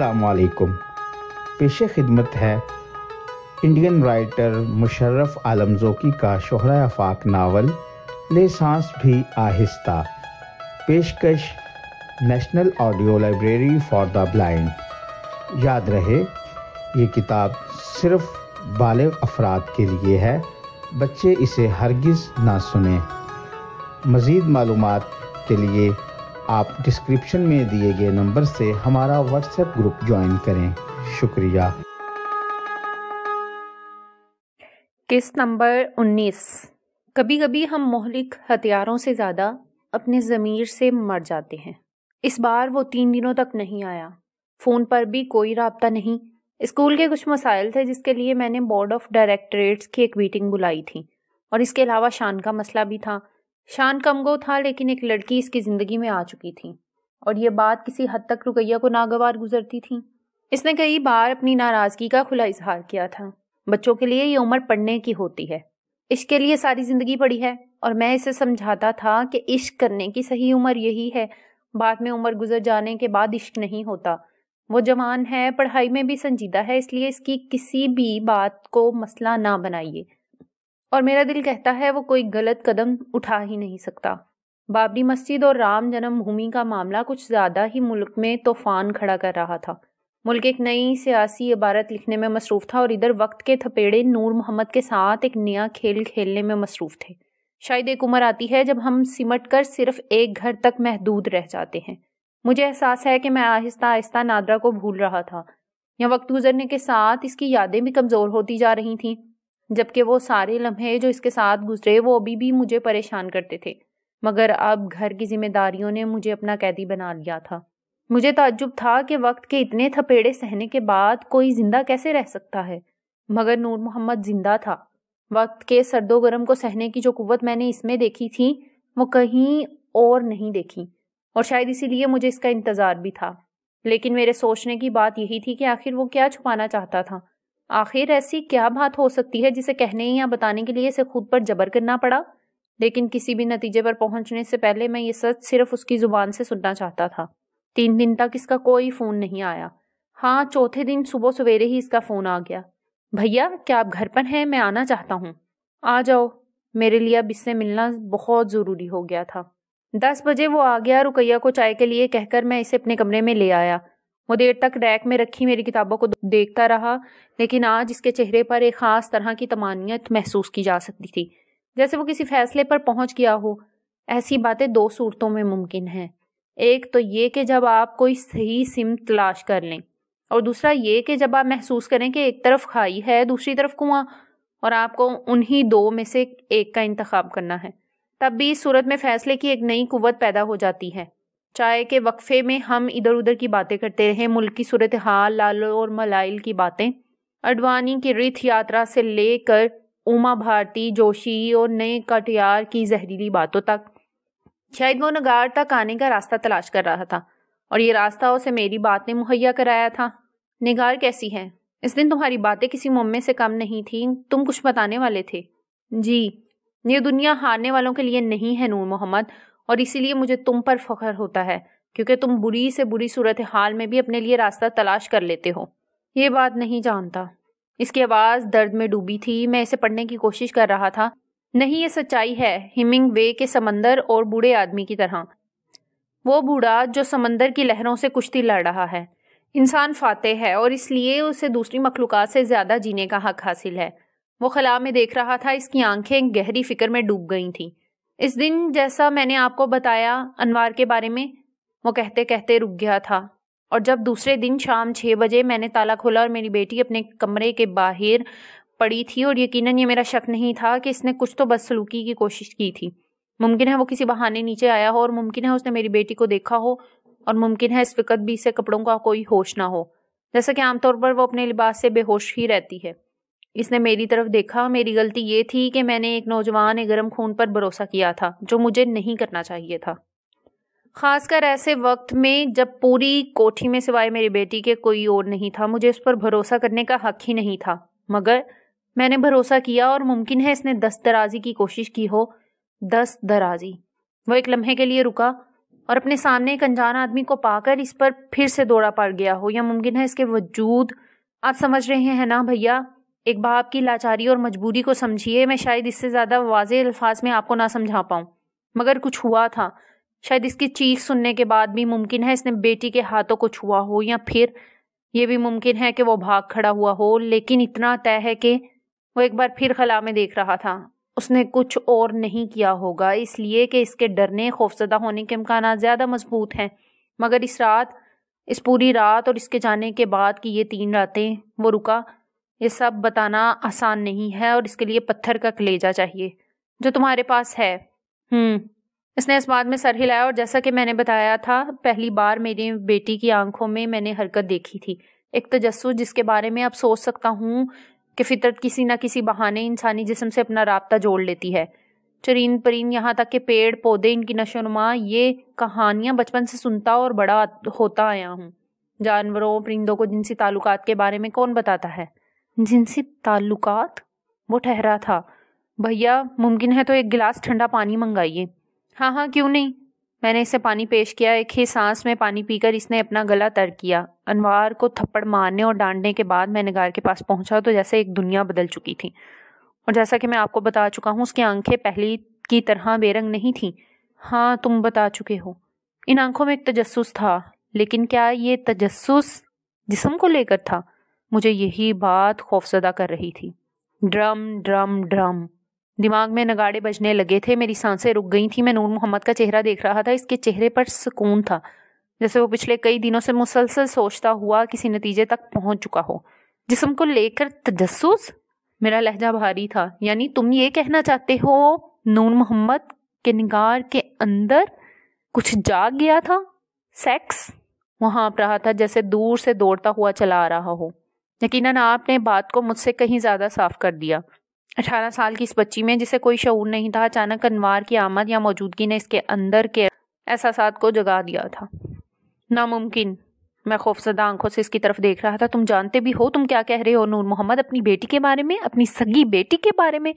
असलकुम पेश खिदमत है इंडियन राइटर मुशर्रफ आलमजोकी का शहरा आफाक नावल ले सांस भी आहिस्ता पेशकश national audio library for the blind याद रहे ये किताब सिर्फ बाल अफराद के लिए है बच्चे इसे हरगिज़ ना सुने मज़ीद मालूम के लिए आप डिस्क्रिप्शन में दिए गए नंबर से हमारा व्हाट्सएप ग्रुप ज्वाइन करें शुक्रिया किस नंबर 19 कभी कभी हम मोहलिक हथियारों से ज़्यादा अपने ज़मीर से मर जाते हैं इस बार वो तीन दिनों तक नहीं आया फ़ोन पर भी कोई रबता नहीं स्कूल के कुछ मसाइल थे जिसके लिए मैंने बोर्ड ऑफ डायरेक्टरेट्स की एक मीटिंग बुलाई थी और इसके अलावा शान का मसला भी था शान कमगो था लेकिन एक लड़की इसकी ज़िंदगी में आ चुकी थी और ये बात किसी हद तक रुकैया को नागवार गुजरती थी इसने कई बार अपनी नाराज़गी का खुला इजहार किया था बच्चों के लिए ये उम्र पढ़ने की होती है इश्क के लिए सारी ज़िंदगी पड़ी है और मैं इसे समझाता था कि इश्क करने की सही उम्र यही है बाद में उम्र गुजर जाने के बाद इश्क नहीं होता वो जवान है पढ़ाई में भी संजीदा है इसलिए इसकी किसी भी बात को मसला ना बनाइए और मेरा दिल कहता है वो कोई गलत कदम उठा ही नहीं सकता बाबरी मस्जिद और राम जन्मभूमि का मामला कुछ ज़्यादा ही मुल्क में तूफान खड़ा कर रहा था मुल्क एक नई सियासी इबारत लिखने में मसरूफ़ था और इधर वक्त के थपेड़े नूर मोहम्मद के साथ एक नया खेल खेलने में मसरूफ़ थे शायद एक उम्र आती है जब हम सिमट कर सिर्फ एक घर तक महदूद रह जाते हैं मुझे एहसास है कि मैं आहिस्ता आहिस्ता नादरा को भूल रहा था या वक्त गुजरने के साथ इसकी यादें भी कमज़ोर होती जा रही थीं जबकि वो सारे लम्हे जो इसके साथ गुजरे वो अभी भी मुझे परेशान करते थे मगर अब घर की जिम्मेदारियों ने मुझे अपना कैदी बना लिया था मुझे ताज्जुब था कि वक्त के इतने थपेड़े सहने के बाद कोई जिंदा कैसे रह सकता है मगर नूर मोहम्मद जिंदा था वक्त के सर्दो गर्म को सहने की जो कुत मैंने इसमें देखी थी वो कहीं और नहीं देखी और शायद इसीलिए मुझे इसका इंतज़ार भी था लेकिन मेरे सोचने की बात यही थी कि आखिर वो क्या छुपाना चाहता था आखिर ऐसी क्या बात हो सकती है जिसे कहने या बताने के लिए इसे खुद पर जबर करना पड़ा लेकिन किसी भी नतीजे पर पहुंचने से पहले मैं ये सच सिर्फ उसकी जुबान से सुनना चाहता था तीन दिन तक इसका कोई फ़ोन नहीं आया हाँ चौथे दिन सुबह सवेरे ही इसका फ़ोन आ गया भैया क्या आप घर पर हैं मैं आना चाहता हूँ आ जाओ मेरे लिए अब इससे मिलना बहुत ज़रूरी हो गया था दस बजे वो आ गया रुकैया को चाय के लिए कहकर मैं इसे अपने कमरे में ले आया वो देर तक रैक में रखी मेरी किताबों को देखता रहा लेकिन आज इसके चेहरे पर एक ख़ास तरह की तमानियत महसूस की जा सकती थी जैसे वो किसी फैसले पर पहुंच गया हो ऐसी बातें दो सूरतों में मुमकिन हैं एक तो ये कि जब आप कोई सही सिम तलाश कर लें और दूसरा ये कि जब आप महसूस करें कि एक तरफ खाई है दूसरी तरफ कुआं और आपको उन्हीं दो में से एक का इंतखब करना है तब भी इस सूरत में फ़ैसले की एक नई कुत पैदा हो जाती है चाय के वक्फे में हम इधर उधर की बातें करते रहे मुल्क की सूरत हाल लालो और मलाइल की बातें अडवाणी की रिथ यात्रा से लेकर उमा भारती जोशी और नए कटियार की जहरीली बातों तक शायद वो नगार तक आने का रास्ता तलाश कर रहा था और ये रास्ता उसे मेरी बात ने मुहैया कराया था निगार कैसी है इस दिन तुम्हारी बातें किसी मम्मे से कम नहीं थी तुम कुछ बताने वाले थे जी ये दुनिया हारने वालों के लिए नहीं है नूर मोहम्मद और इसीलिए मुझे तुम पर फख्र होता है क्योंकि तुम बुरी से बुरी सूरत हाल में भी अपने लिए रास्ता तलाश कर लेते हो ये बात नहीं जानता इसकी आवाज़ दर्द में डूबी थी मैं इसे पढ़ने की कोशिश कर रहा था नहीं ये सच्चाई है हिमिंग वे के समंदर और बूढ़े आदमी की तरह वो बूढ़ा जो समंदर की लहरों से कुश्ती लड़ रहा है इंसान फाते है और इसलिए उसे दूसरी मखलूक से ज़्यादा जीने का हक हासिल है वो खला में देख रहा था इसकी आंखें गहरी फिक्र में डूब गई थीं इस दिन जैसा मैंने आपको बताया अनवार के बारे में वो कहते कहते रुक गया था और जब दूसरे दिन शाम छः बजे मैंने ताला खोला और मेरी बेटी अपने कमरे के बाहर पड़ी थी और यकीनन ये मेरा शक नहीं था कि इसने कुछ तो बदसलूकी की कोशिश की थी मुमकिन है वो किसी बहाने नीचे आया हो और मुमकिन है उसने मेरी बेटी को देखा हो और मुमकिन है इस वक्त भी इसे कपड़ों का कोई होश ना हो जैसा कि आमतौर पर वो अपने लिबास से बेहोश ही रहती है इसने मेरी तरफ देखा मेरी गलती ये थी कि मैंने एक नौजवान गर्म खून पर भरोसा किया था जो मुझे नहीं करना चाहिए था खासकर ऐसे वक्त में जब पूरी कोठी में सिवाय मेरी बेटी के कोई और नहीं था मुझे इस पर भरोसा करने का हक ही नहीं था मगर मैंने भरोसा किया और मुमकिन है इसने दस दराजी की कोशिश की हो दस दराजी वो एक लम्हे के लिए रुका और अपने सामने एक अनजान आदमी को पाकर इस पर फिर से दौड़ा पड़ गया हो या मुमकिन है इसके वजूद आप समझ रहे हैं ना भैया एक बाप की लाचारी और मजबूरी को समझिए मैं शायद इससे ज़्यादा वाज अल्फाज में आपको ना समझा पाऊँ मगर कुछ हुआ था शायद इसकी चीख सुनने के बाद भी मुमकिन है इसने बेटी के हाथों को छुआ हो या फिर यह भी मुमकिन है कि वो भाग खड़ा हुआ हो लेकिन इतना तय है कि वो एक बार फिर खला में देख रहा था उसने कुछ और नहीं किया होगा इसलिए कि इसके डरने खौफजदा होने के इम्कान ज़्यादा मजबूत हैं मगर इस रात इस पूरी रात और इसके जाने के बाद की ये तीन रातें वो रुका ये सब बताना आसान नहीं है और इसके लिए पत्थर का कलेजा चाहिए जो तुम्हारे पास है हम्म इसने इस बात में सर हिलाया और जैसा कि मैंने बताया था पहली बार मेरी बेटी की आंखों में मैंने हरकत देखी थी एक तजस्सुस जिसके बारे में अब सोच सकता हूँ कि फितरत किसी ना किसी बहाने इंसानी जिसम से अपना रबता जोड़ लेती है चरीन परीन यहाँ तक के पेड़ पौधे इनकी नशोनुमा ये कहानियाँ बचपन से सुनता और बड़ा होता आया हूँ जानवरों परिंदों को जिनसी ताल्लुकात के बारे में कौन बताता है जिनसे ताल्लुकात वो ठहरा था भैया मुमकिन है तो एक गिलास ठंडा पानी मंगाइए हाँ हाँ क्यों नहीं मैंने इसे पानी पेश किया एक ही सांस में पानी पीकर इसने अपना गला तर किया अनवार को थप्पड़ मारने और डांटने के बाद मैं नगार के पास पहुंचा तो जैसे एक दुनिया बदल चुकी थी और जैसा कि मैं आपको बता चुका हूँ उसकी आंखें पहली की तरह बेरंग नहीं थीं हाँ तुम बता चुके हो इन आंखों में एक तजस्स था लेकिन क्या ये तजस्स जिसम को लेकर था मुझे यही बात खौफजदा कर रही थी ड्रम ड्रम ड्रम दिमाग में नगाड़े बजने लगे थे मेरी सांसें रुक गई थी मैं नूर मोहम्मद का चेहरा देख रहा था इसके चेहरे पर सुकून था जैसे वो पिछले कई दिनों से मुसलसल सोचता हुआ किसी नतीजे तक पहुंच चुका हो जिसम को लेकर तजस्स मेरा लहजा भारी था यानी तुम ये कहना चाहते हो नूर मोहम्मद के निगार के अंदर कुछ जाग गया था सेक्स वहां आप रहा था जैसे दूर से दौड़ता हुआ चला आ रहा हो यकीनन आपने बात को मुझसे कहीं ज़्यादा साफ कर दिया अठारह साल की इस बच्ची में जिसे कोई शऊर नहीं था अचानक अनवार की आमद या मौजूदगी ने इसके अंदर के एहसास को जगा दिया था नामुमकिन मैं खौफजदा आंखों से इसकी तरफ देख रहा था तुम जानते भी हो तुम क्या कह रहे हो नूर मोहम्मद अपनी बेटी के बारे में अपनी सगी बेटी के बारे में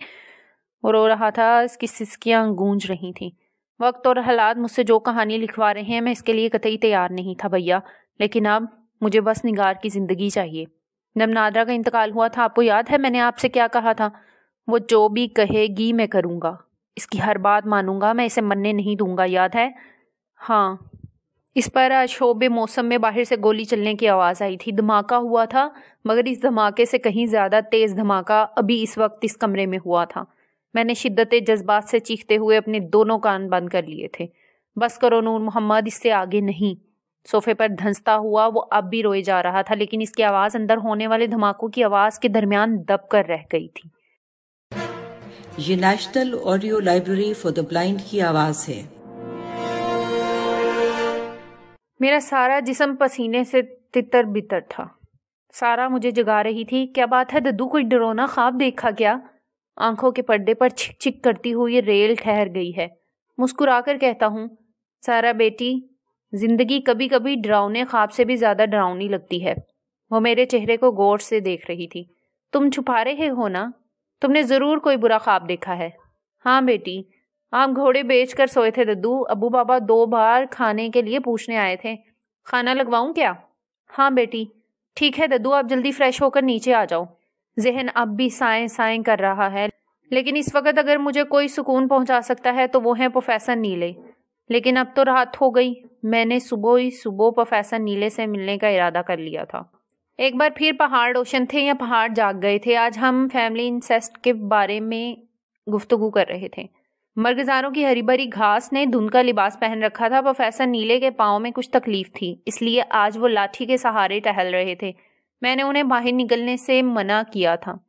वो रो रहा था इसकी सिसकियाँ गूंज रही थी वक्त और हालात मुझसे जो कहानी लिखवा रहे हैं मैं इसके लिए कतई तैयार नहीं था भैया लेकिन अब मुझे बस निगार की ज़िंदगी चाहिए जब नादरा का इंतकाल हुआ था आपको याद है मैंने आपसे क्या कहा था वो जो भी कहेगी मैं करूँगा इसकी हर बात मानूंगा मैं इसे मरने नहीं दूंगा याद है हाँ इस पर शोब मौसम में बाहर से गोली चलने की आवाज़ आई थी धमाका हुआ था मगर इस धमाके से कहीं ज़्यादा तेज़ धमाका अभी इस वक्त इस कमरे में हुआ था मैंने शिद्दत जज्बात से चीखते हुए अपने दोनों कान बंद कर लिए थे बस करो नूर मोहम्मद इससे आगे नहीं सोफे पर धंसता हुआ वो अब भी रोए जा रहा था लेकिन इसकी आवाज़ अंदर होने वाले धमाकों की आवाज़ के दरमियान दब कर रह गई थी ये national audio library for the blind की आवाज़ है मेरा सारा जिसम पसीने से तितर बितर था सारा मुझे जगा रही थी क्या बात है दद्दू कोई डरोना ख्वाब देखा क्या आंखों के पर्दे पर छिक छिक करती हुई रेल ठहर गई है मुस्कुराकर कहता हूँ सारा बेटी जिंदगी कभी कभी डरावने ख्वाब से भी ज्यादा डरावनी लगती है वो मेरे चेहरे को गौर से देख रही थी तुम छुपा रहे हो ना तुमने जरूर कोई बुरा ख्वाब देखा है हाँ बेटी आप घोड़े बेच कर सोए थे दद्दू अबू बाबा दो बार खाने के लिए पूछने आए थे खाना लगवाऊं क्या हाँ बेटी ठीक है दद्दू आप जल्दी फ्रेश होकर नीचे आ जाओ जहन अब भी साए साए कर रहा है लेकिन इस वक्त अगर मुझे कोई सुकून पहुंचा सकता है तो वो है प्रोफेसर नीले लेकिन अब तो रात हो गई मैंने सुबह ही सुबह प्रोफेसर नीले से मिलने का इरादा कर लिया था एक बार फिर पहाड़ रोशन थे या पहाड़ जाग गए थे आज हम फैमिली इंसेस्ट के बारे में गुफ्तगु कर रहे थे मरगजारों की हरी भरी घास ने धुन का लिबास पहन रखा था प्रोफेसर नीले के पाँव में कुछ तकलीफ थी इसलिए आज वो लाठी के सहारे टहल रहे थे मैंने उन्हें बाहर निकलने से मना किया था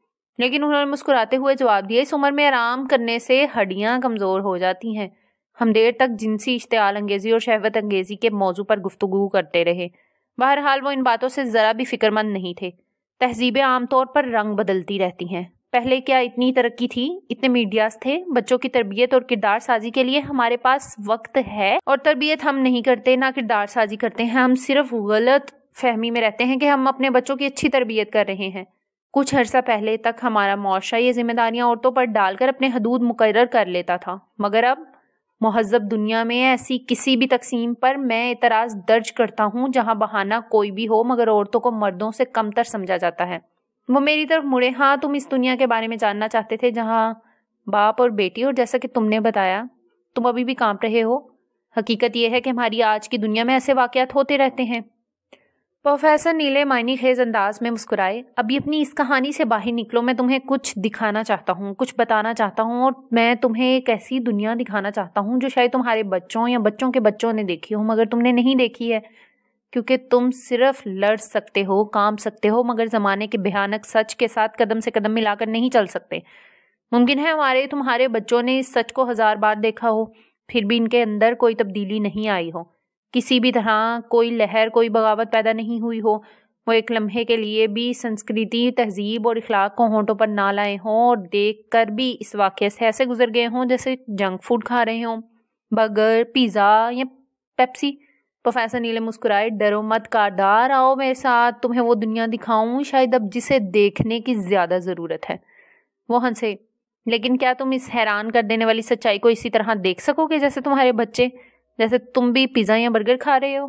लेकिन उन्होंने मुस्कुराते हुए जवाब दिया इस उम्र में आराम करने से हड्डियाँ कमज़ोर हो जाती हैं हम देर तक जिनसी इश्तेल अंगेज़ी और शहवत अंगेज़ी के मौजू पर गुफ्तु करते रहे बहरहाल वो इन बातों से ज़रा भी फिक्रमंद नहीं थे तहजीबें आमतौर पर रंग बदलती रहती हैं पहले क्या इतनी तरक्की थी इतने मीडियाज थे बच्चों की तरबियत और किरदार साजी के लिए हमारे पास वक्त है और तरबियत हम नहीं करते ना किरदार साजी करते हैं हम सिर्फ गलत फहमी में रहते हैं कि हम अपने बच्चों की अच्छी तरबियत कर रहे हैं कुछ अरसा पहले तक हमारा मुआशा ये जिम्मेदारियां औरतों पर डालकर अपने हदूद मुकर कर लेता था मगर अब महजब दुनिया में ऐसी किसी भी तकसीम पर मैं इतराज़ दर्ज करता हूँ जहाँ बहाना कोई भी हो मगर औरतों को मर्दों से कमतर समझा जाता है वो मेरी तरफ मुड़े हाँ तुम इस दुनिया के बारे में जानना चाहते थे जहाँ बाप और बेटी और जैसा कि तुमने बताया तुम अभी भी कांप रहे हो हकीकत यह है कि हमारी आज की दुनिया में ऐसे वाक़ होते रहते हैं प्रोफेसर नीले मायनी खेज अंदाज में मुस्कुराए अभी अपनी इस कहानी से बाहर निकलो मैं तुम्हें कुछ दिखाना चाहता हूँ कुछ बताना चाहता हूँ और मैं तुम्हें एक ऐसी दुनिया दिखाना चाहता हूँ जो शायद तुम्हारे बच्चों या बच्चों के बच्चों ने देखी हो मगर तुमने नहीं देखी है क्योंकि तुम सिर्फ लड़ सकते हो काम सकते हो मगर ज़माने के भयानक सच के साथ कदम से कदम मिलाकर नहीं चल सकते मुमकिन है हमारे तुम्हारे बच्चों ने इस सच को हज़ार बार देखा हो फिर भी इनके अंदर कोई तब्दीली नहीं आई हो किसी भी तरह कोई लहर कोई बगावत पैदा नहीं हुई हो वो एक लम्हे के लिए भी संस्कृति तहजीब और इखलाक को होंठों पर ना लाए हों और देख कर भी इस वाक्य से ऐसे गुजर गए हों जैसे जंक फूड खा रहे हों बर्गर पिज़्ज़ा या पेप्सी प्रोफेसर नीले मुस्कुराए डरो मत कारदार आओ मेरे साथ तुम्हें वो दुनिया दिखाऊं शायद अब जिसे देखने की ज़्यादा ज़रूरत है वो हंसे लेकिन क्या तुम इस हैरान कर देने वाली सच्चाई को इसी तरह देख सकोगे जैसे तुम्हारे बच्चे जैसे तुम भी पिज़्ज़ा या बर्गर खा रहे हो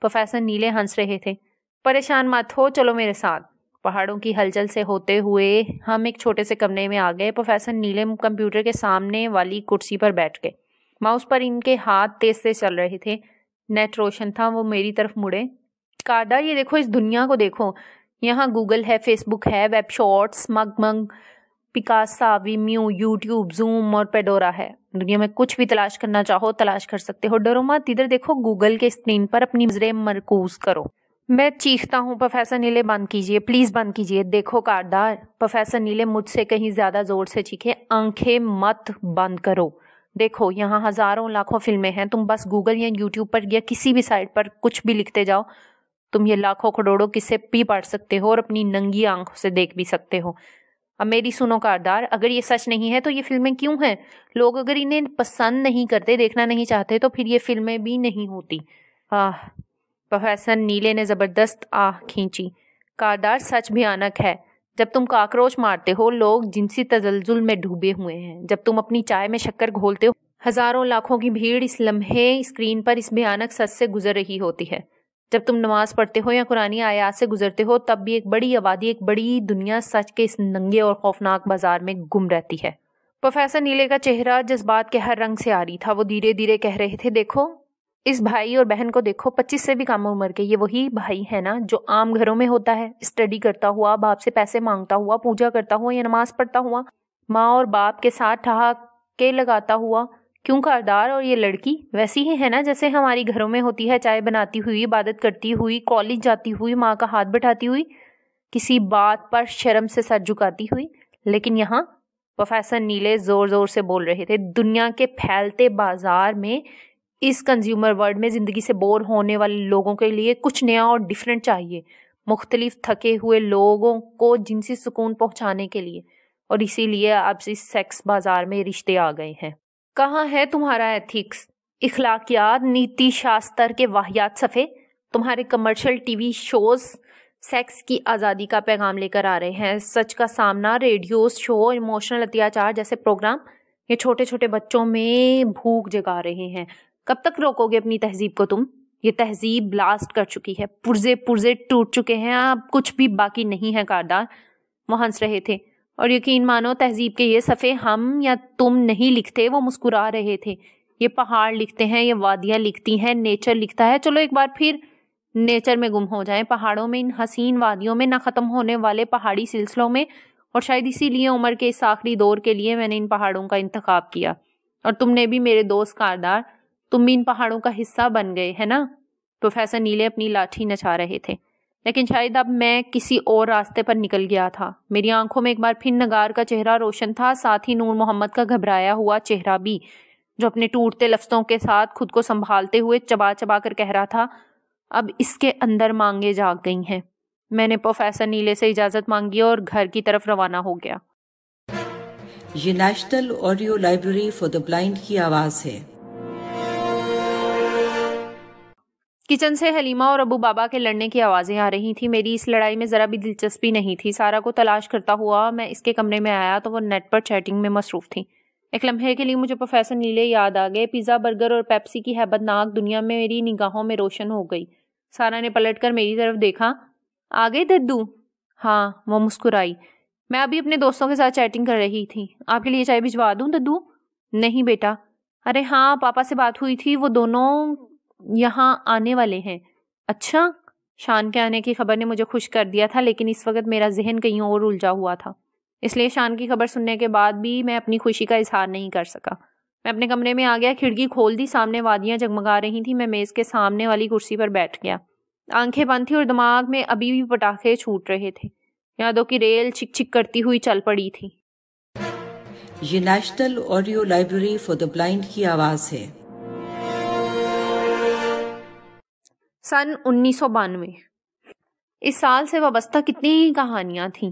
प्रोफेसर नीले हंस रहे थे परेशान मत हो चलो मेरे साथ पहाड़ों की हलचल से होते हुए हम एक छोटे से कमरे में आ गए प्रोफेसर नीलम कंप्यूटर के सामने वाली कुर्सी पर बैठ गए माउस पर इनके हाथ तेज से चल रहे थे नेट रोशन था वो मेरी तरफ मुड़े काडा ये देखो इस दुनिया को देखो यहाँ गूगल है फेसबुक है वेब शॉर्ट्स मग मंग पिकासा वीम्यू यूट्यूब जूम और पेडोरा है दुनिया में कुछ भी तलाश करना चाहो तलाश कर सकते हो डरो मत इधर देखो गूगल के स्क्रीन पर अपनी नजरे मरकूज करो मैं चीखता हूँ प्रोफेसर नीले बंद कीजिए प्लीज़ बंद कीजिए देखो कारदार प्रोफेसर नीले मुझसे कहीं ज़्यादा ज़ोर से चीखे आंखें मत बंद करो देखो यहाँ हज़ारों लाखों फिल्में हैं तुम बस गूगल या यूट्यूब पर या किसी भी साइट पर कुछ भी लिखते जाओ तुम ये लाखों करोड़ों किसे पी पढ़ सकते हो और अपनी नंगी आंखों से देख भी सकते हो अब मेरी सुनो कारदार अगर ये सच नहीं है तो ये फिल्में क्यों हैं लोग अगर इन्हें पसंद नहीं करते देखना नहीं चाहते तो फिर ये फिल्में भी नहीं होती आह प्रोफेसर नीले ने ज़बरदस्त आह खींची कारदार सच भयानक है जब तुम काकरोच मारते हो लोग जिनसी तजलजुल में डूबे हुए हैं जब तुम अपनी चाय में शक्कर घोलते हो हज़ारों लाखों की भीड़ इस लम्हे स्क्रीन पर इस भयानक सच से गुजर रही होती है जब तुम नमाज पढ़ते हो या कुरानी आयात से गुजरते हो तब भी एक बड़ी आबादी एक बड़ी दुनिया सच के इस नंगे और खौफनाक बाजार में गुम रहती है प्रोफेसर नीले का चेहरा जज्बात के हर रंग से आ रही था वो धीरे धीरे कह रहे थे देखो इस भाई और बहन को देखो पच्चीस से भी कम उम्र के ये वही भाई है ना जो आम घरों में होता है स्टडी करता हुआ बाप से पैसे मांगता हुआ पूजा करता हुआ या नमाज पढ़ता हुआ माँ और बाप के साथ ठहाके लगाता हुआ क्यों कारदार और ये लड़की वैसी ही है ना जैसे हमारी घरों में होती है चाय बनाती हुई इबादत करती हुई कॉलेज जाती हुई माँ का हाथ बैठाती हुई किसी बात पर शर्म से सर झुकाती हुई लेकिन यहाँ प्रोफेसर नीले ज़ोर ज़ोर से बोल रहे थे दुनिया के फैलते बाजार में इस कंज्यूमर वर्ल्ड में ज़िंदगी से बोर होने वाले लोगों के लिए कुछ नया और डिफरेंट चाहिए मुख्तलिफ थके हुए लोगों को जिनसी सुकून पहुँचाने के लिए और इसीलिए आपसी इस सेक्स बाज़ार में रिश्ते आ गए हैं कहाँ है तुम्हारा एथिक्स इखलाकियात नीति शास्त्र के वाहियात सफ़े तुम्हारे कमर्शियल टीवी शोज़ सेक्स की आज़ादी का पैगाम लेकर आ रहे हैं सच का सामना रेडियो शो इमोशनल अत्याचार जैसे प्रोग्राम ये छोटे छोटे बच्चों में भूख जगा रहे हैं कब तक रोकोगे अपनी तहजीब को तुम ये तहजीब ब्लास्ट कर चुकी है पुर्जे पुर्जे टूट चुके हैं अब कुछ भी बाकी नहीं है कारदार वो हंस रहे थे और यकीन मानो तहजीब के ये सफ़े हम या तुम नहीं लिखते वो मुस्कुरा रहे थे ये पहाड़ लिखते हैं ये वादियाँ लिखती हैं नेचर लिखता है चलो एक बार फिर नेचर में गुम हो जाएं पहाड़ों में इन हसीन वादियों में ना ख़त्म होने वाले पहाड़ी सिलसिलों में और शायद इसीलिए उम्र के इस आखिरी दौर के लिए मैंने इन पहाड़ों का इंतखब किया और तुमने भी मेरे दोस्त कारदार तुम भी इन पहाड़ों का हिस्सा बन गए है ना प्रोफेसर नीले अपनी लाठी नचा रहे थे लेकिन शायद अब मैं किसी और रास्ते पर निकल गया था मेरी आंखों में एक बार फिर नगार का चेहरा रोशन था साथ ही नूर मोहम्मद का घबराया हुआ चेहरा भी जो अपने टूटते लफ्ज़ों के साथ खुद को संभालते हुए चबा चबा कर कह रहा था अब इसके अंदर मांगे जाग गई हैं मैंने प्रोफेसर नीले से इजाज़त मांगी और घर की तरफ रवाना हो गया ये national audio library for the blind की आवाज़ है किचन से हलीमा और अबू बाबा के लड़ने की आवाज़ें आ रही थी मेरी इस लड़ाई में ज़रा भी दिलचस्पी नहीं थी सारा को तलाश करता हुआ मैं इसके कमरे में आया तो वो नेट पर चैटिंग में मसरूफ़ थी एक लम्हे के लिए मुझे प्रोफेसर नीले याद आ गए पिज़्ज़ा बर्गर और पेप्सी की हैबतनाक दुनिया में मेरी निगाहों में रोशन हो गई सारा ने पलट कर मेरी तरफ देखा आ गए दद्दू हाँ वो मुस्कुराई मैं अभी अपने दोस्तों के साथ चैटिंग कर रही थी आपके लिए चाय भिजवा दूँ दद्दू नहीं बेटा अरे हाँ पापा से बात हुई थी वो दोनों यहाँ आने वाले हैं अच्छा शान के आने की खबर ने मुझे खुश कर दिया था लेकिन इस वक्त मेरा जहन कहीं और उलझा हुआ था इसलिए शान की खबर सुनने के बाद भी मैं अपनी खुशी का इजहार नहीं कर सका मैं अपने कमरे में आ गया खिड़की खोल दी सामने वादियाँ जगमगा रही थी मैं मेज़ के सामने वाली कुर्सी पर बैठ गया आंखें बंद थी और दिमाग में अभी भी पटाखे छूट रहे थे यादों की रेल छिक छिक करती हुई चल पड़ी थी ये national audio library for the blind की आवाज़ है सन उन्नीस सौ बानवे इस साल से वाबस्ता कितनी ही कहानियाँ थीं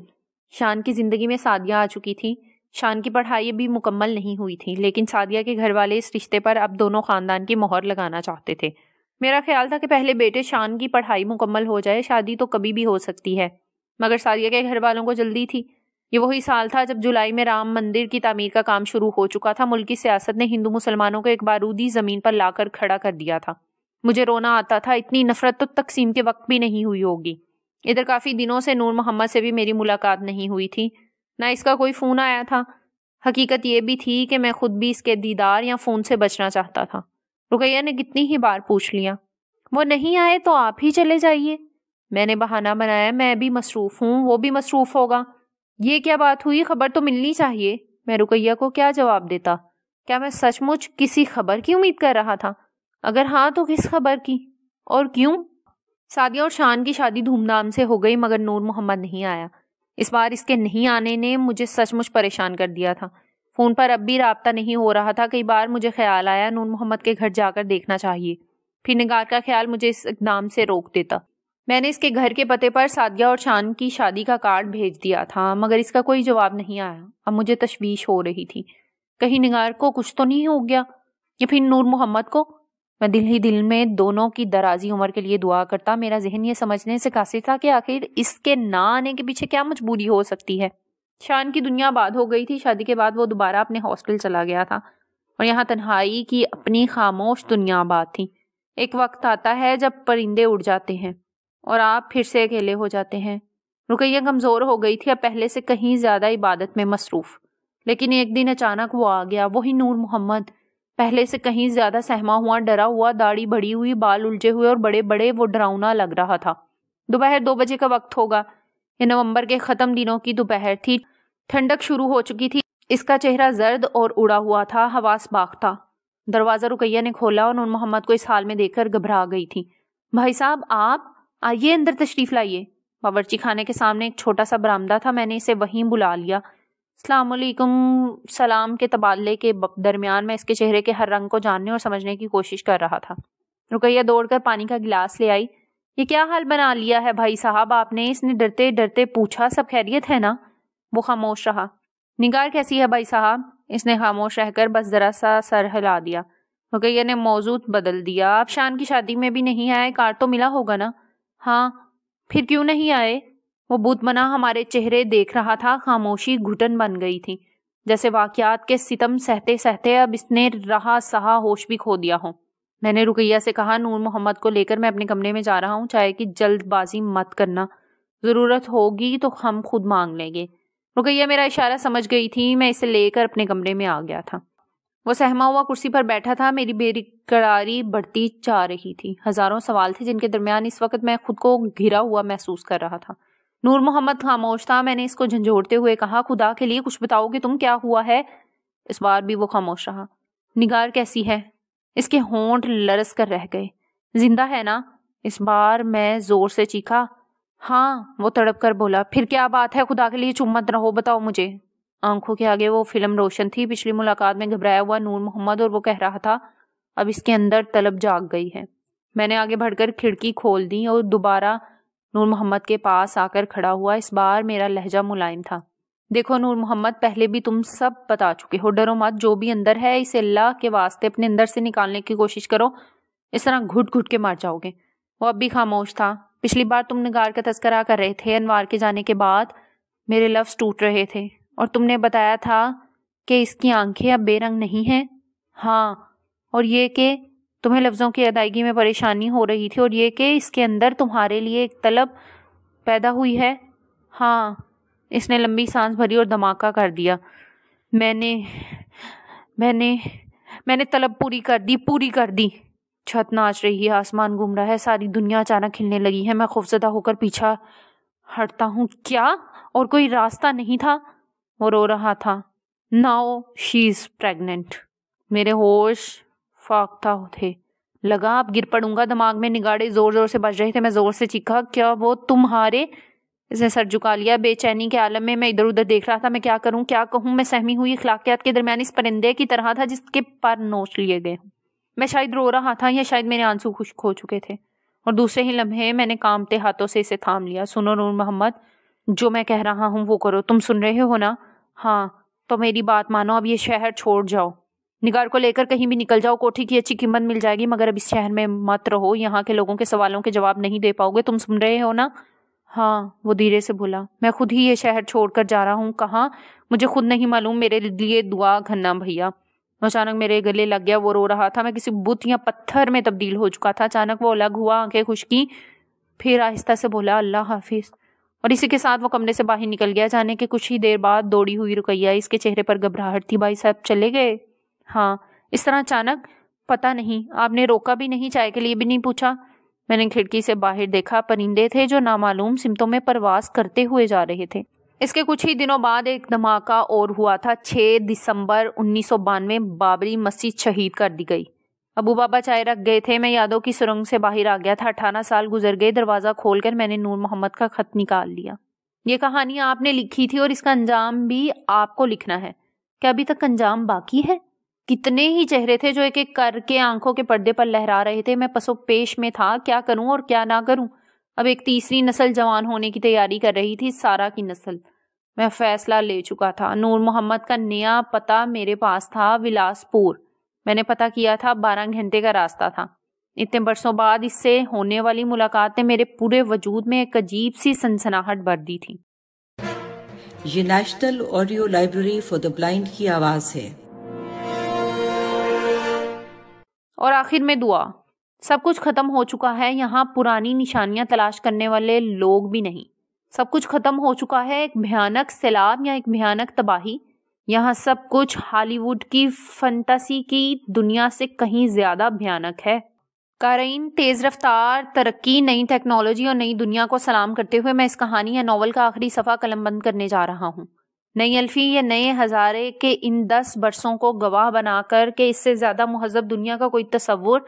शान की ज़िंदगी में सादिया आ चुकी थी शान की पढ़ाई भी मुकम्मल नहीं हुई थी लेकिन सादिया के घर वाले इस रिश्ते पर अब दोनों ख़ानदान की मोहर लगाना चाहते थे मेरा ख्याल था कि पहले बेटे शान की पढ़ाई मुकम्मल हो जाए शादी तो कभी भी हो सकती है मगर सादिया के घर वालों को जल्दी थी ये वही साल था जब जुलाई में राम मंदिर की तमीर का काम शुरू हो चुका था मुल्की सियासत ने हिंदू मुसलमानों को एक बारूदी ज़मीन पर लाकर खड़ा कर दिया था मुझे रोना आता था इतनी नफरत तो तकसीम के वक्त भी नहीं हुई होगी इधर काफ़ी दिनों से नूर मोहम्मद से भी मेरी मुलाकात नहीं हुई थी ना इसका कोई फ़ोन आया था हकीकत यह भी थी कि मैं खुद भी इसके दीदार या फ़ोन से बचना चाहता था रुकैया ने कितनी ही बार पूछ लिया वो नहीं आए तो आप ही चले जाइए मैंने बहाना बनाया मैं भी मसरूफ़ हूँ वो भी मसरूफ़ होगा ये क्या बात हुई खबर तो मिलनी चाहिए मैं रुकैया को क्या जवाब देता क्या मैं सचमुच किसी खबर की उम्मीद कर रहा था अगर हाँ तो किस खबर की और क्यों सादिया और शान की शादी धूमधाम से हो गई मगर नूर मोहम्मद नहीं आया इस बार इसके नहीं आने ने मुझे सचमुच परेशान कर दिया था फ़ोन पर अब भी रबता नहीं हो रहा था कई बार मुझे ख्याल आया नूर मोहम्मद के घर जाकर देखना चाहिए फिर निगार का ख्याल मुझे इस इकदाम से रोक देता मैंने इसके घर के पते पर सादिया और शान की शादी का कार्ड भेज दिया था मगर इसका कोई जवाब नहीं आया अब मुझे तशवीश हो रही थी कहीं निगार को कुछ तो नहीं हो गया या फिर नूर मोहम्मद को मैं दिल ही दिल में दोनों की दराजी उम्र के लिए दुआ करता मेरा जहन ये समझने से कासिर था कि आखिर इसके ना आने के पीछे क्या मजबूरी हो सकती है शान की दुनिया बाद हो गई थी शादी के बाद वो दोबारा अपने हॉस्टल चला गया था और यहाँ तन्हाई की अपनी खामोश दुनिया बात थी एक वक्त आता है जब परिंदे उड़ जाते हैं और आप फिर से अकेले हो जाते हैं रुकैया कमज़ोर हो गई थी अब पहले से कहीं ज़्यादा इबादत में मसरूफ़ लेकिन एक दिन अचानक वो आ गया वही नूर मोहम्मद पहले से कहीं ज़्यादा सहमा हुआ डरा हुआ दाढ़ी बढ़ी हुई बाल उलझे हुए और बड़े बड़े वो डरावना लग रहा था दोपहर दो बजे का वक्त होगा ये नवंबर के ख़त्म दिनों की दोपहर थी ठंडक शुरू हो चुकी थी इसका चेहरा जर्द और उड़ा हुआ था हवास बाग था दरवाज़ा रुकैया ने खोला और नूर मोहम्मद को इस हाल में देखकर घबरा गई थी भाई साहब आप आइए अंदर तशरीफ़ लाइए बावरची खाने के सामने एक छोटा सा बरामदा था मैंने इसे वहीं बुला लिया अल्लाम सलाम के तबादले के दरमियान मैं इसके चेहरे के हर रंग को जानने और समझने की कोशिश कर रहा था रुकैया दौड़कर पानी का गिलास ले आई ये क्या हाल बना लिया है भाई साहब आपने इसने डरते डरते पूछा सब खैरियत है ना वो खामोश रहा निगार कैसी है भाई साहब इसने खामोश रहकर बस ज़रा सा सर हिला दिया रुकैया ने मौजूद बदल दिया आप शान की शादी में भी नहीं आए कार्ड तो मिला होगा ना हाँ फिर क्यों नहीं आए वो मना हमारे चेहरे देख रहा था खामोशी घुटन बन गई थी जैसे वाकयात के सितम सहते सहते अब इसने रहा सहा होश भी खो दिया हो मैंने रुकैया से कहा नूर मोहम्मद को लेकर मैं अपने कमरे में जा रहा हूँ चाहे कि जल्दबाजी मत करना ज़रूरत होगी तो हम खुद मांग लेंगे रुकैया मेरा इशारा समझ गई थी मैं इसे लेकर अपने कमरे में आ गया था वो सहमा हुआ कुर्सी पर बैठा था मेरी बेरकरारी बढ़ती जा रही थी हज़ारों सवाल थे जिनके दरमियान इस वक्त मैं खुद को घिरा हुआ महसूस कर रहा था नूर मोहम्मद खामोश था मैंने इसको झंझोड़ते हुए कहा खुदा के लिए कुछ बताओ कि तुम क्या हुआ है इस बार भी वो खामोश रहा निगार कैसी है इसके होंठ लरस कर रह गए जिंदा है ना इस बार मैं जोर से चीखा हाँ वो तड़प कर बोला फिर क्या बात है खुदा के लिए चुम्मत रहो बताओ मुझे आंखों के आगे वो फिल्म रोशन थी पिछली मुलाकात में घबराया हुआ नूर मोहम्मद और वो कह रहा था अब इसके अंदर तलब जाग गई है मैंने आगे बढ़कर खिड़की खोल दी और दोबारा नूर मोहम्मद के पास आकर खड़ा हुआ इस बार मेरा लहजा मुलायम था देखो नूर मोहम्मद पहले भी तुम सब बता चुके हो डरो मत जो भी अंदर है इसे अल्लाह के वास्ते अपने अंदर से निकालने की कोशिश करो इस तरह घुट घुट के मार जाओगे वो अब भी खामोश था पिछली बार तुम नगार का तस्करा कर रहे थे अनवार के जाने के बाद मेरे लफ्ज़ टूट रहे थे और तुमने बताया था कि इसकी आंखें अब बेरंग नहीं हैं हाँ और ये कि तुम्हें लफ्ज़ों की अदायगी में परेशानी हो रही थी और ये कि इसके अंदर तुम्हारे लिए एक तलब पैदा हुई है हाँ इसने लंबी सांस भरी और धमाका कर दिया मैंने मैंने मैंने तलब पूरी कर दी पूरी कर दी छत नाच रही है आसमान घूम रहा है सारी दुनिया अचानक खिलने लगी है मैं खौफजदा होकर पीछा हटता हूँ क्या और कोई रास्ता नहीं था वो रो रहा था नाओ शी इज़ प्रेगनेंट मेरे होश फाकता थे लगा आप गिर पड़ूंगा दिमाग में निगाड़े जोर जोर से बज रहे थे मैं जोर से चीखा क्या वो तुम्हारे इसने सर झुका लिया बेचैनी के आलम में मैं इधर उधर देख रहा था मैं क्या करूं क्या कहूं मैं सहमी हुई अखलाकियात के दरमियान इस परिंदे की तरह था जिसके पर नोच लिए गए मैं शायद रो रहा था या शायद मेरे आंसू खुश्क हो चुके थे और दूसरे ही लम्हे मैंने कामते हाथों से इसे थाम लिया सुनो नूर मोहम्मद जो मैं कह रहा हूँ वो करो तुम सुन रहे हो ना हाँ तो मेरी बात मानो अब ये शहर छोड़ जाओ निगार को लेकर कहीं भी निकल जाओ कोठी की अच्छी कीमत मिल जाएगी मगर अब इस शहर में मत रहो यहाँ के लोगों के सवालों के जवाब नहीं दे पाओगे तुम सुन रहे हो ना हाँ वो धीरे से बोला मैं खुद ही ये शहर छोड़कर जा रहा हूँ कहाँ मुझे खुद नहीं मालूम मेरे लिए दुआ घन्ना भैया अचानक मेरे गले लग गया वो रो रहा था मैं किसी बुत या पत्थर में तब्दील हो चुका था अचानक वो अलग हुआ आंखें खुश की फिर आहिस्ता से बोला अल्लाह हाफिज और इसी के साथ वो कमरे से बाहर निकल गया जाने के कुछ ही देर बाद दौड़ी हुई रुकैया इसके चेहरे पर घबराहट थी भाई साहब चले गए हाँ इस तरह अचानक पता नहीं आपने रोका भी नहीं चाय के लिए भी नहीं पूछा मैंने खिड़की से बाहर देखा परिंदे थे जो नामालूम सिमतों में प्रवास करते हुए जा रहे थे इसके कुछ ही दिनों बाद एक धमाका और हुआ था 6 दिसंबर उन्नीस बाबरी मस्जिद शहीद कर दी गई अबू बाबा चाय रख गए थे मैं यादों की सुरंग से बाहर आ गया था अठारह साल गुजर गए दरवाज़ा खोलकर मैंने नूर मोहम्मद का खत निकाल लिया ये कहानी आपने लिखी थी और इसका अंजाम भी आपको लिखना है क्या अभी तक अंजाम बाकी है कितने ही चेहरे थे जो एक एक करके आंखों के पर्दे पर लहरा रहे थे मैं पसो पेश में था क्या करूं और क्या ना करूं अब एक तीसरी नस्ल जवान होने की तैयारी कर रही थी सारा की नस्ल मैं फैसला ले चुका था नूर मोहम्मद का नया पता मेरे पास था विलासपुर मैंने पता किया था बारह घंटे का रास्ता था इतने बरसों बाद इससे होने वाली मुलाकात ने मेरे पूरे वजूद में एक अजीब सी सनसनाहट भर दी थी ये national audio library for the blind की आवाज़ है और आखिर में दुआ सब कुछ ख़त्म हो चुका है यहाँ पुरानी निशानियाँ तलाश करने वाले लोग भी नहीं सब कुछ ख़त्म हो चुका है एक भयानक सैलाब या एक भयानक तबाही यहाँ सब कुछ हॉलीवुड की फंतासी की दुनिया से कहीं ज़्यादा भयानक है कारीन तेज़ रफ्तार तरक्की नई टेक्नोलॉजी और नई दुनिया को सलाम करते हुए मैं इस कहानी या नॉवल का आखिरी सफ़ा कलम बंद करने जा रहा हूँ नई अल्फी या नए हज़ारे के इन दस बरसों को गवाह बनाकर के इससे ज़्यादा महजब दुनिया का कोई तस्वुर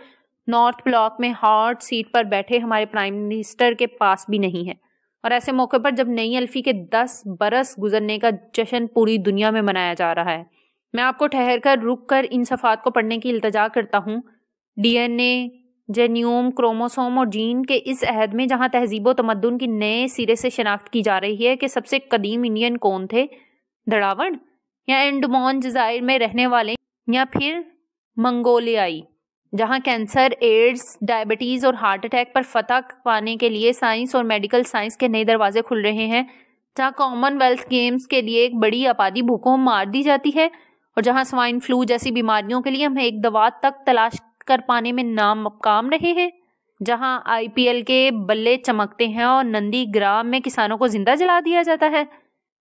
नॉर्थ ब्लॉक में हॉट सीट पर बैठे हमारे प्राइम मिनिस्टर के पास भी नहीं है और ऐसे मौके पर जब नई अल्फी के दस बरस गुजरने का जश्न पूरी दुनिया में मनाया जा रहा है मैं आपको ठहर कर रुक कर इन सफ़ात को पढ़ने की इल्तजा करता हूँ डीएनए जेन्यूम क्रोमोसोम और जीन के इस अहद में जहाँ तहजीब तमदन की नए सिरे से शनाख्त की जा रही है कि सबसे कदीम इंडियन कौन थे दड़ावण या एंडमोन जजायर में रहने वाले या फिर मंगोलियाई जहां कैंसर एड्स डायबिटीज़ और हार्ट अटैक पर फतह पाने के लिए साइंस और मेडिकल साइंस के नए दरवाजे खुल रहे हैं जहां कॉमनवेल्थ गेम्स के लिए एक बड़ी आबादी भूखों मार दी जाती है और जहां स्वाइन फ्लू जैसी बीमारियों के लिए हम एक दवा तक तलाश कर पाने में नाम काम रहे हैं जहां आईपीएल के बल्ले चमकते हैं और नंदी ग्राम में किसानों को जिंदा जला दिया जाता है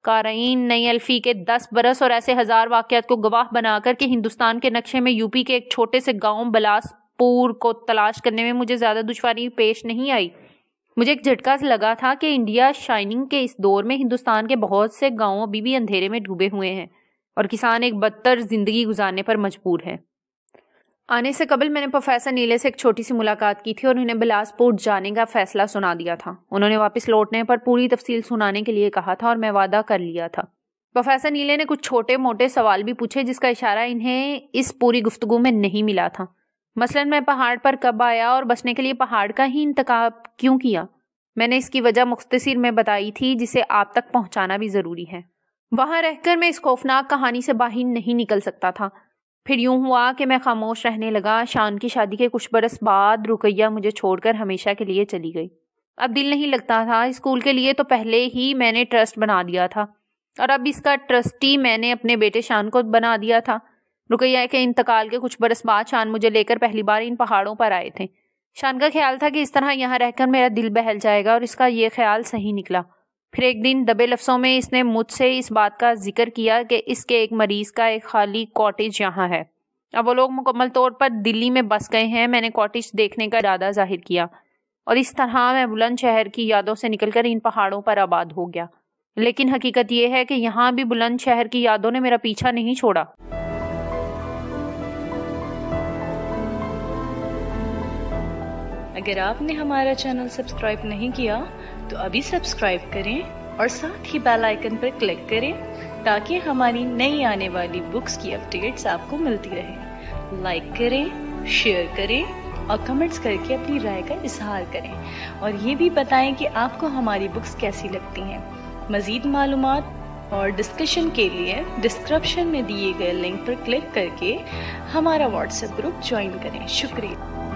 कारीन नई अल्फी के दस बरस और ऐसे हजार वाकत को गवाह बनाकर के हिंदुस्तान के नक्शे में यूपी के एक छोटे से गांव बिलासपुर को तलाश करने में मुझे ज़्यादा दुशारी पेश नहीं आई मुझे एक झटका लगा था कि इंडिया शाइनिंग के इस दौर में हिंदुस्तान के बहुत से गाँव अभी भी अंधेरे में डूबे हुए हैं और किसान एक बदतर ज़िंदगी गुजारने पर मजबूर है आने से कबल मैंने प्रोफेसर नीले से एक छोटी सी मुलाकात की थी और उन्हें बिलासपुर जाने का फैसला सुना दिया था उन्होंने वापस लौटने पर पूरी तफसील सुनाने के लिए कहा था और मैं वादा कर लिया था प्रोफेसर नीले ने कुछ छोटे मोटे सवाल भी पूछे जिसका इशारा इन्हें इस पूरी गुफ्तगु में नहीं मिला था मसलन मैं पहाड़ पर कब आया और बसने के लिए पहाड़ का ही इंतकाब क्यों किया मैंने इसकी वजह मुख्तसर में बताई थी जिसे आप तक पहुंचाना भी ज़रूरी है वहां रहकर मैं इस खौफनाक कहानी से बाहर नहीं निकल सकता था फिर यूं हुआ कि मैं खामोश रहने लगा शान की शादी के कुछ बरस बाद रुकैया मुझे छोड़कर हमेशा के लिए चली गई अब दिल नहीं लगता था स्कूल के लिए तो पहले ही मैंने ट्रस्ट बना दिया था और अब इसका ट्रस्टी मैंने अपने बेटे शान को बना दिया था रुकैया के इंतकाल के कुछ बरस बाद शान मुझे लेकर पहली बार इन पहाड़ों पर आए थे शान का ख्याल था कि इस तरह यहाँ रहकर मेरा दिल बहल जाएगा और इसका ये ख्याल सही निकला फिर एक दिन दबे लफ्ज़ों में इसने मुझसे इस बात का जिक्र किया कि इसके एक मरीज़ का एक खाली कॉटेज यहाँ है अब वो लोग मुकम्मल तौर पर दिल्ली में बस गए हैं मैंने कॉटेज देखने का इरादा जाहिर किया और इस तरह मैं बुलंद शहर की यादों से निकलकर इन पहाड़ों पर आबाद हो गया लेकिन हकीकत यह है कि यहाँ भी बुलंद शहर की यादों ने मेरा पीछा नहीं छोड़ा अगर आपने हमारा चैनल सब्सक्राइब नहीं किया तो अभी सब्सक्राइब करें और साथ ही बेल आइकन पर क्लिक करें ताकि हमारी नई आने वाली बुक्स की अपडेट्स आपको मिलती रहे लाइक करें शेयर करें और कमेंट्स करके अपनी राय का इजहार करें और ये भी बताएं कि आपको हमारी बुक्स कैसी लगती हैं मज़ीद मालूम और डिस्कशन के लिए डिस्क्रिप्शन में दिए गए लिंक पर क्लिक करके हमारा व्हाट्सएप ग्रुप ज्वाइन करें शुक्रिया